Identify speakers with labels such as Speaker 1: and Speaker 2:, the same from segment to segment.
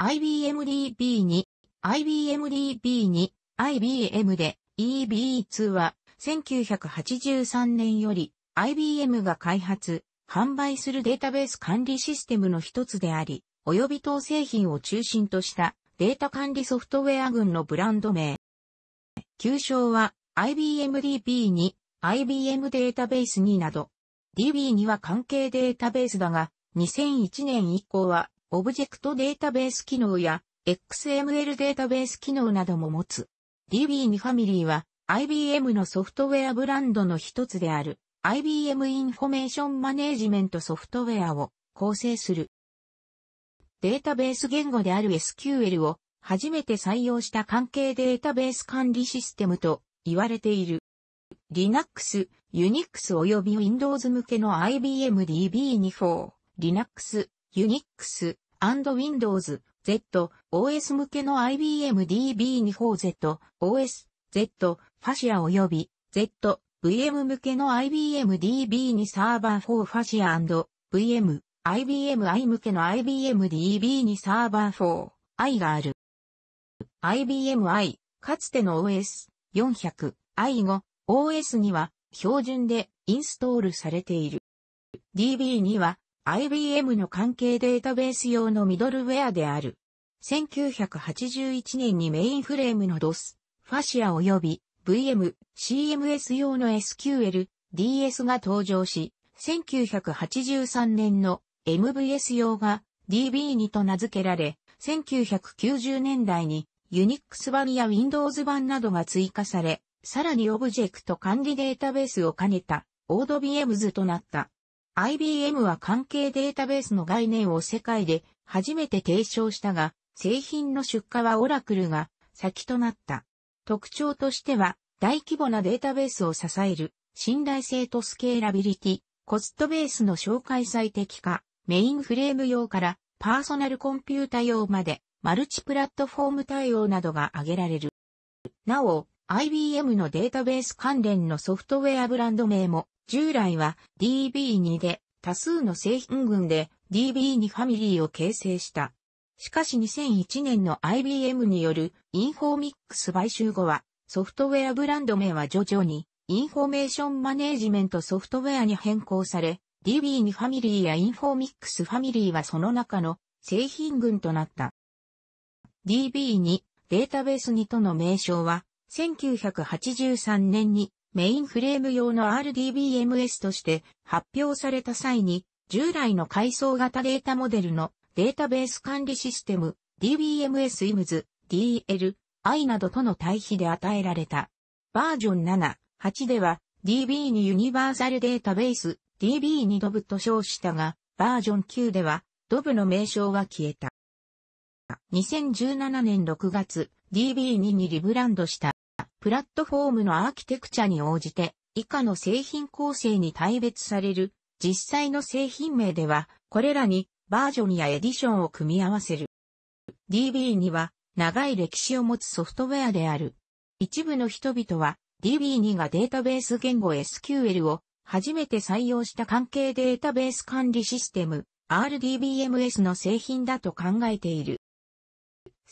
Speaker 1: IBMDB2、IBMDB2、IBM で EB2 は1983年より IBM が開発、販売するデータベース管理システムの一つであり、及び当製品を中心としたデータ管理ソフトウェア群のブランド名。旧称は IBMDB2、IBM データベース2など、DB2 は関係データベースだが、2001年以降はオブジェクトデータベース機能や XML データベース機能なども持つ。DB2 ファミリーは IBM のソフトウェアブランドの一つである IBM インフォメーションマネージメントソフトウェアを構成する。データベース言語である SQL を初めて採用した関係データベース管理システムと言われている。Linux、Unix 及び Windows 向けの IBM DB24、Linux、Unix and Windows Z OS 向けの IBM DB24Z OS Z ファシア及び Z VM 向けの IBM DB2 サーバー4ファシア &VM IBM i 向けの IBM DB2 サーバー4 i がある。IBM i かつての OS400 i 後 OS には標準でインストールされている。DB2 は IBM の関係データベース用のミドルウェアである。1981年にメインフレームの DOS、ファシア及び VM、CMS 用の SQL、DS が登場し、1983年の MVS 用が DB2 と名付けられ、1990年代に Unix 版や Windows 版などが追加され、さらにオブジェクト管理データベースを兼ねた ODBMs となった。IBM は関係データベースの概念を世界で初めて提唱したが、製品の出荷はオラクルが先となった。特徴としては、大規模なデータベースを支える、信頼性とスケーラビリティ、コストベースの紹介最適化、メインフレーム用からパーソナルコンピュータ用まで、マルチプラットフォーム対応などが挙げられる。なお、IBM のデータベース関連のソフトウェアブランド名も従来は DB2 で多数の製品群で DB2 ファミリーを形成した。しかし2001年の IBM によるインフォーミックス買収後はソフトウェアブランド名は徐々にインフォメーションマネージメントソフトウェアに変更され DB2 ファミリーやインフォーミックスファミリーはその中の製品群となった。DB2 データベース2との名称は1983年にメインフレーム用の RDBMS として発表された際に、従来の階層型データモデルのデータベース管理システム DBMS-IMS、DL、I などとの対比で与えられた。バージョン7、8では DB にユニバーサルデータベース DB にドブと称したが、バージョン9ではドブの名称は消えた。2017年6月、DB2 にリブランドした。プラットフォームのアーキテクチャに応じて、以下の製品構成に対別される、実際の製品名では、これらにバージョンやエディションを組み合わせる。DB には長い歴史を持つソフトウェアである。一部の人々は DB2 がデータベース言語 SQL を初めて採用した関係データベース管理システム RDBMS の製品だと考えている。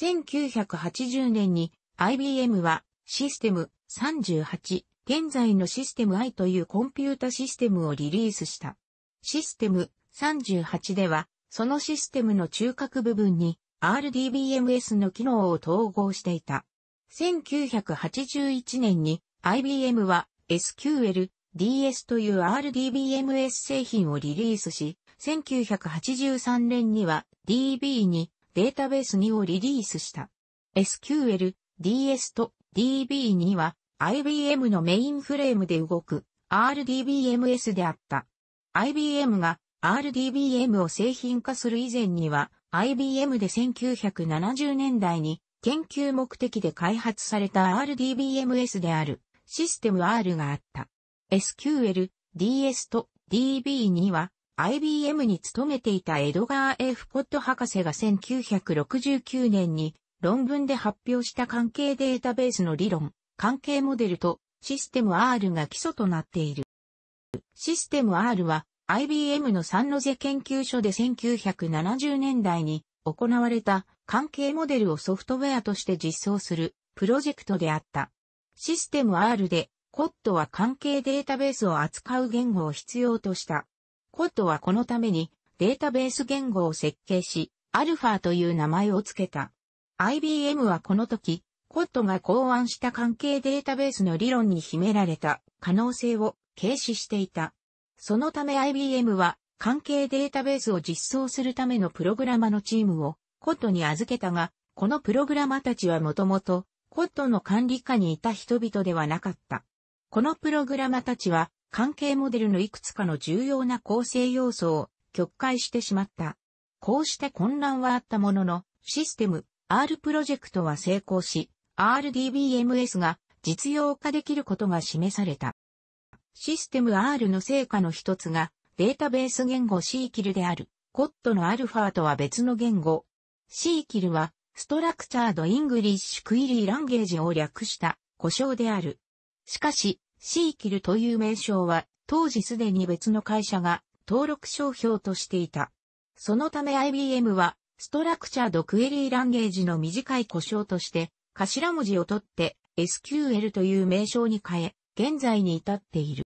Speaker 1: 1980年に IBM はシステム38、現在のシステム i というコンピュータシステムをリリースした。システム38では、そのシステムの中核部分に RDBMS の機能を統合していた。1981年に IBM は SQL DS という RDBMS 製品をリリースし、1983年には DB にデータベース2をリリースした。SQL DS と DB2 は IBM のメインフレームで動く RDBMS であった。IBM が RDBM を製品化する以前には IBM で1970年代に研究目的で開発された RDBMS であるシステム R があった。SQL、DS と DB には IBM に勤めていたエドガー・ F・ コット博士が1969年に論文で発表した関係データベースの理論、関係モデルとシステム R が基礎となっている。システム R は IBM のサンノゼ研究所で1970年代に行われた関係モデルをソフトウェアとして実装するプロジェクトであった。システム R で COD は関係データベースを扱う言語を必要とした。COD はこのためにデータベース言語を設計し、アルファという名前を付けた。IBM はこの時、コットが考案した関係データベースの理論に秘められた可能性を軽視していた。そのため IBM は関係データベースを実装するためのプログラマのチームをコットに預けたが、このプログラマたちはもともとコットの管理下にいた人々ではなかった。このプログラマたちは関係モデルのいくつかの重要な構成要素を曲解してしまった。こうして混乱はあったものの、システム、R プロジェクトは成功し、RDBMS が実用化できることが示された。システム R の成果の一つが、データベース言語 C キルである、コットのアルファとは別の言語。C キルは、ストラクチャードイングリッシュクイリーランゲージを略した故障である。しかし、C キルという名称は、当時すでに別の会社が登録商標としていた。そのため IBM はストラクチャードクエリーランゲージの短い故障として、頭文字を取って SQL という名称に変え、現在に至っている。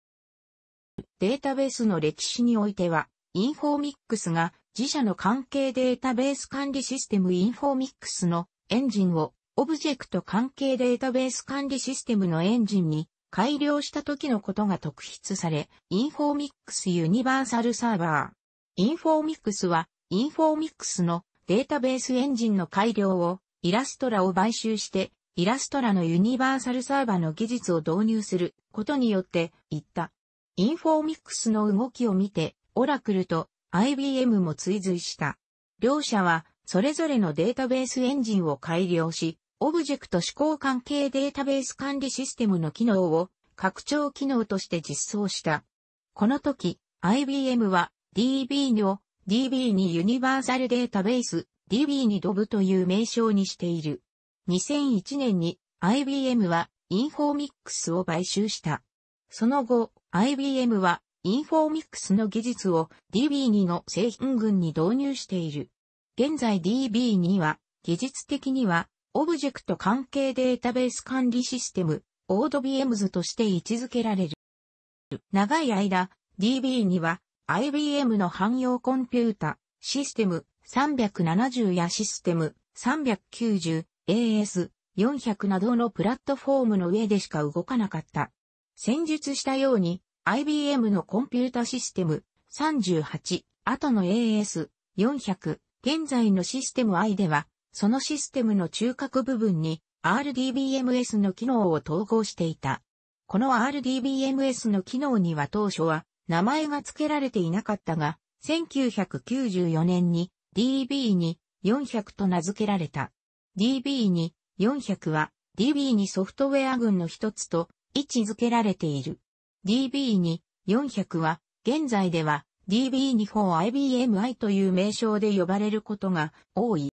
Speaker 1: データベースの歴史においては、インフォーミックスが自社の関係データベース管理システムインフォーミックスのエンジンをオブジェクト関係データベース管理システムのエンジンに改良した時のことが特筆され、インフォーミックスユニバーサルサーバー。インフォーミックスは、インフォーミックスのデータベースエンジンの改良を、イラストラを買収して、イラストラのユニバーサルサーバの技術を導入することによって、いった。インフォーミックスの動きを見て、オラクルと IBM も追随した。両社は、それぞれのデータベースエンジンを改良し、オブジェクト指向関係データベース管理システムの機能を拡張機能として実装した。この時、IBM は DB の DB にユニバーサルデータベース、DB にドブという名称にしている。2001年に IBM はインフォーミックスを買収した。その後、IBM はインフォーミックスの技術を DB2 の製品群に導入している。現在 DB2 は技術的にはオブジェクト関係データベース管理システム、オード BMs として位置づけられる。長い間、DB2 は IBM の汎用コンピュータ、システム370やシステム390、AS400 などのプラットフォームの上でしか動かなかった。戦術したように IBM のコンピュータシステム38、後の AS400、現在のシステム I では、そのシステムの中核部分に RDBMS の機能を統合していた。この RDBMS の機能には当初は名前が付けられていなかったが、1994年に DB に400と名付けられた。DB に400は DB にソフトウェア群の一つと位置付けられている。DB に400は現在では DB24IBMI という名称で呼ばれることが多い。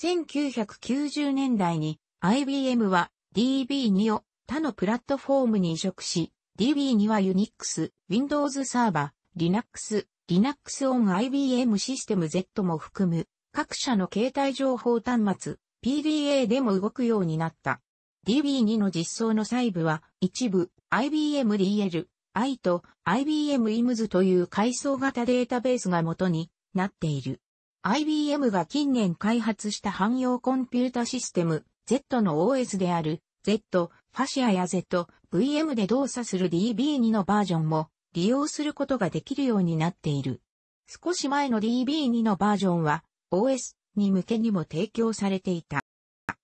Speaker 1: 1990年代に IBM は DB2 を他のプラットフォームに移植し、DB2 はユニックス Windows サーバー、Linux、Linux on IBM システム Z も含む各社の携帯情報端末 PDA でも動くようになった。DB2 の実装の細部は一部 IBM DL、I と IBM IMS という階層型データベースが元になっている。IBM が近年開発した汎用コンピュータシステム Z の OS である Z、ファシアや Z、VM で動作する DB2 のバージョンも利用することができるようになっている。少し前の DB2 のバージョンは OS に向けにも提供されていた。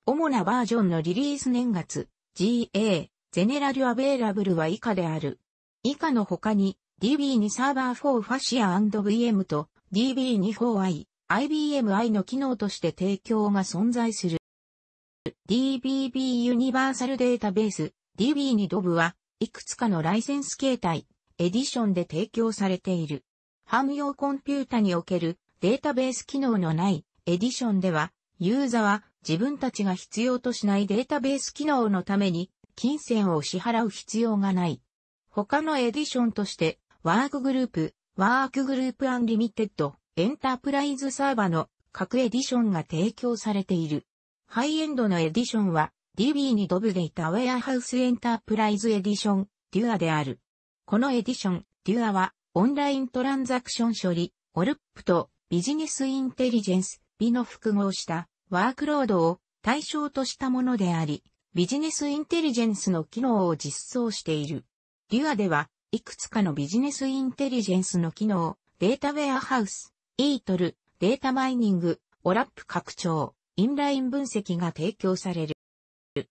Speaker 1: 主なバージョンのリリース年月、GA、ゼネラルアベイラブルは以下である。以下の他に DB2 サーバー4ファシア &VM と DB24i、IBMi の機能として提供が存在する。DBB ユニバーサルデータベース DB2 ドブはいくつかのライセンス形態エディションで提供されている。ハム用コンピュータにおけるデータベース機能のないエディションでは、ユーザは自分たちが必要としないデータベース機能のために金銭を支払う必要がない。他のエディションとして、ワークグループ、ワークグループアンリミテッド、エンタープライズサーバの各エディションが提供されている。ハイエンドのエディションは DB にドブデータウェアハウスエンタープライズエディション、デュアである。このエディション、デュアは、オンライントランザクション処理、オルップとビジネスインテリジェンス、美の複合したワークロードを対象としたものであり、ビジネスインテリジェンスの機能を実装している。デュアでは、いくつかのビジネスインテリジェンスの機能、データウェアハウス、イートル、データマイニング、オラップ拡張、インライン分析が提供される。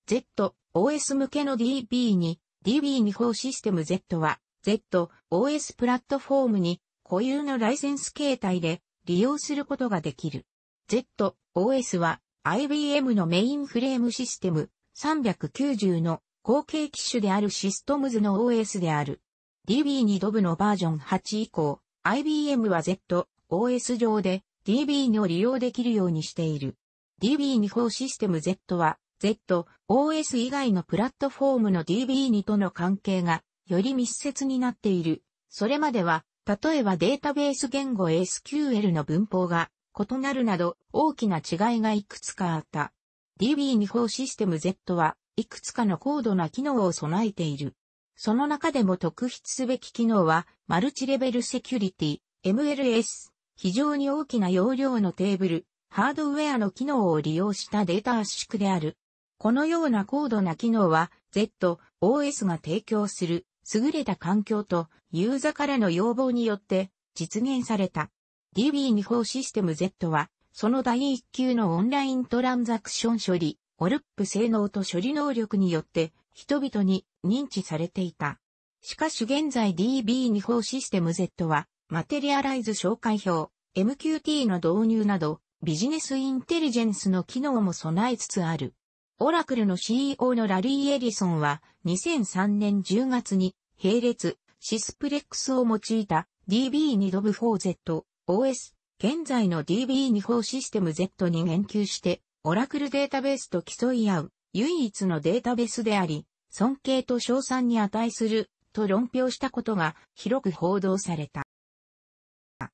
Speaker 1: Z、OS 向けの DB に、DB2 法システム Z は、Z、OS プラットフォームに固有のライセンス形態で利用することができる。Z、OS は IBM のメインフレームシステム390の後継機種であるシストムズの OS である。DB2 ドブのバージョン8以降、IBM は Z、OS 上で DB2 を利用できるようにしている。DB2 4システム Z は Z、OS 以外のプラットフォームの DB2 との関係がより密接になっている。それまでは、例えばデータベース言語 SQL の文法が異なるなど大きな違いがいくつかあった。DB24 システム Z はいくつかの高度な機能を備えている。その中でも特筆すべき機能は、マルチレベルセキュリティ、MLS、非常に大きな容量のテーブル、ハードウェアの機能を利用したデータ圧縮である。このような高度な機能は、Z、OS が提供する優れた環境とユーザからの要望によって実現された。DB2 システム Z は、その第1級のオンライントランザクション処理、オルップ性能と処理能力によって人々に認知されていた。しかし現在 DB2 システム Z は、マテリアライズ紹介表、MQT の導入など、ビジネスインテリジェンスの機能も備えつつある。オラクルの CEO のラリー・エリソンは2003年10月に並列シスプレックスを用いた DB2 ドブ 4Z OS 現在の DB24 システム Z に言及してオラクルデータベースと競い合う唯一のデータベースであり尊敬と称賛に値すると論評したことが広く報道された。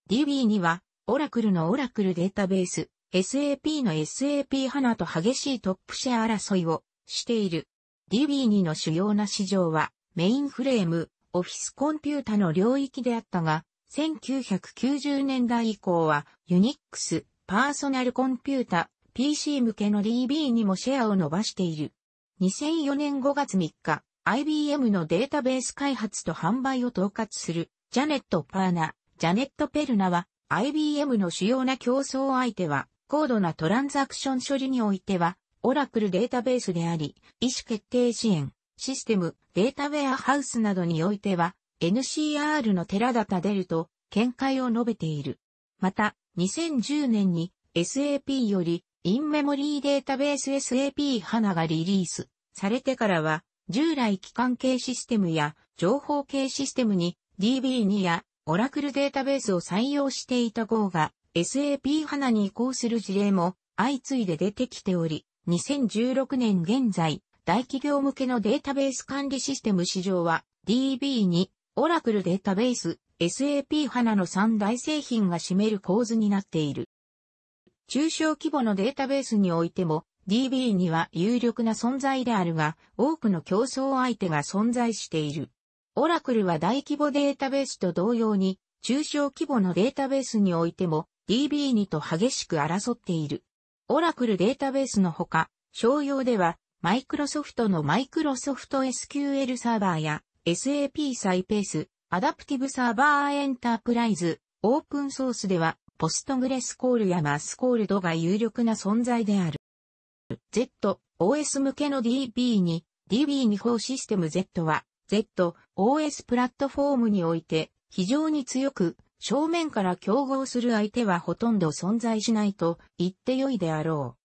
Speaker 1: DB2 はオラクルのオラクルデータベース SAP の SAP 花と激しいトップシェア争いをしている。DB2 の主要な市場はメインフレーム、オフィスコンピュータの領域であったが、1990年代以降はユニックス、パーソナルコンピュータ、PC 向けの DB にもシェアを伸ばしている。2004年5月3日、IBM のデータベース開発と販売を統括するジャネット・パーナ、ジャネット・ペルナは IBM の主要な競争相手は高度なトランザクション処理においては、オラクルデータベースであり、意思決定支援、システム、データウェアハウスなどにおいては、NCR の寺田デルと見解を述べている。また、2010年に SAP よりインメモリーデータベース SAP 花がリリースされてからは、従来機関系システムや情報系システムに DB2 やオラクルデータベースを採用していた号が SAP 花に移行する事例も相次いで出てきており、2016年現在、大企業向けのデータベース管理システム市場は DB にオラクルデータベース SAP 花の3大製品が占める構図になっている。中小規模のデータベースにおいても DB には有力な存在であるが、多くの競争相手が存在している。オラクルは大規模データベースと同様に、中小規模のデータベースにおいても DB2 と激しく争っている。オラクルデータベースのほか、商用では、マイクロソフトのマイクロソフト SQL サーバーや SAP サイペース、アダプティブサーバーエンタープライズ、オープンソースでは、ポストグレスコールやマスコールドが有力な存在である。Z、OS 向けの DB に、DB2 法システム Z は、Z、OS プラットフォームにおいて、非常に強く、正面から競合する相手はほとんど存在しないと言って良いであろ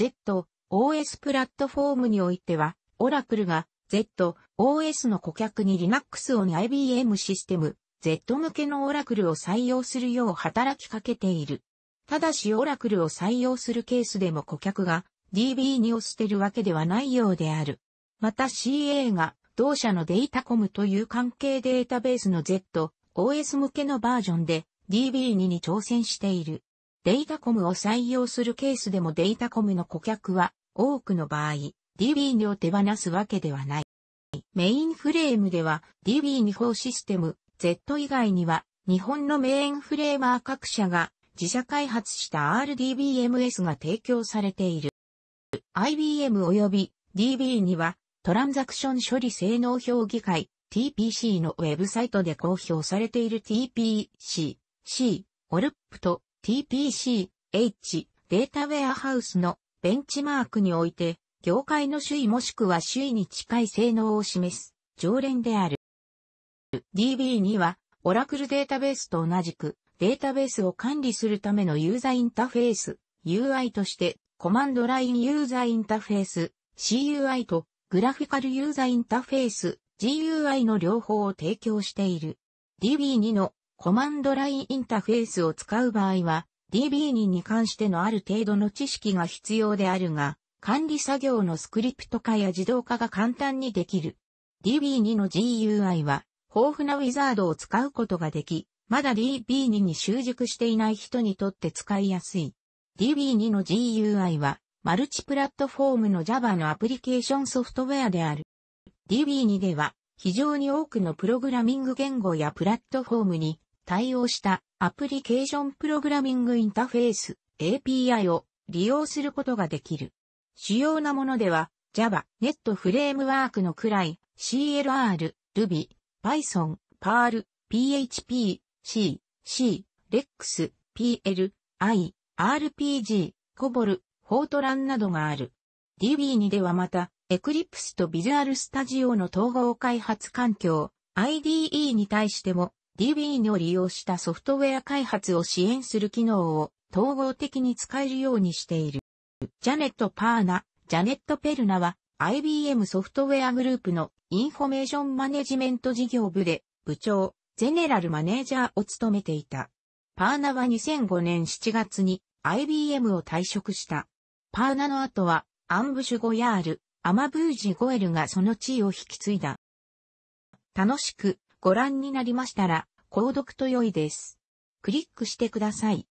Speaker 1: う。ZOS プラットフォームにおいては、オラクルが ZOS の顧客に Linux を IBM システム Z 向けのオラクルを採用するよう働きかけている。ただしオラクルを採用するケースでも顧客が DB2 を捨てるわけではないようである。また CA が同社のデータコムという関係データベースの Z、OS 向けのバージョンで DB2 に挑戦している。データコムを採用するケースでもデータコムの顧客は多くの場合 DB2 を手放すわけではない。メインフレームでは d b 2法システム Z 以外には日本のメインフレーマー各社が自社開発した RDBMS が提供されている。IBM 及び DB にはトランザクション処理性能評議会 TPC のウェブサイトで公表されている TPC、C、オルプと TPC、H、データウェアハウスのベンチマークにおいて、業界の首位もしくは首位に近い性能を示す常連である。DB には、オラクルデータベースと同じく、データベースを管理するためのユーザーインターフェース、UI として、コマンドラインユーザーインターフェース、CUI と、グラフィカルユーザーインターフェース、GUI の両方を提供している。DB2 のコマンドラインインターフェースを使う場合は、DB2 に関してのある程度の知識が必要であるが、管理作業のスクリプト化や自動化が簡単にできる。DB2 の GUI は、豊富なウィザードを使うことができ、まだ DB2 に習熟していない人にとって使いやすい。DB2 の GUI は、マルチプラットフォームの Java のアプリケーションソフトウェアである。DB2 では非常に多くのプログラミング言語やプラットフォームに対応したアプリケーションプログラミングインターフェース API を利用することができる。主要なものでは Java、Net フレームワークのくらい CLR、Ruby、Python、Perl、PHP、C、C、Lex、PL、I、RPG、COBOL、Fortran などがある。DB2 ではまたエクリプスとビジュアルスタジオの統合開発環境 IDE に対しても DB を利用したソフトウェア開発を支援する機能を統合的に使えるようにしている。ジャネット・パーナ、ジャネット・ペルナは IBM ソフトウェアグループのインフォメーションマネジメント事業部で部長、ゼネラルマネージャーを務めていた。パーナは2005年7月に IBM を退職した。パーナの後はアンブシュ・ゴヤール、アマブージ・ゴエルがその地位を引き継いだ。楽しくご覧になりましたら、購読と良いです。クリックしてください。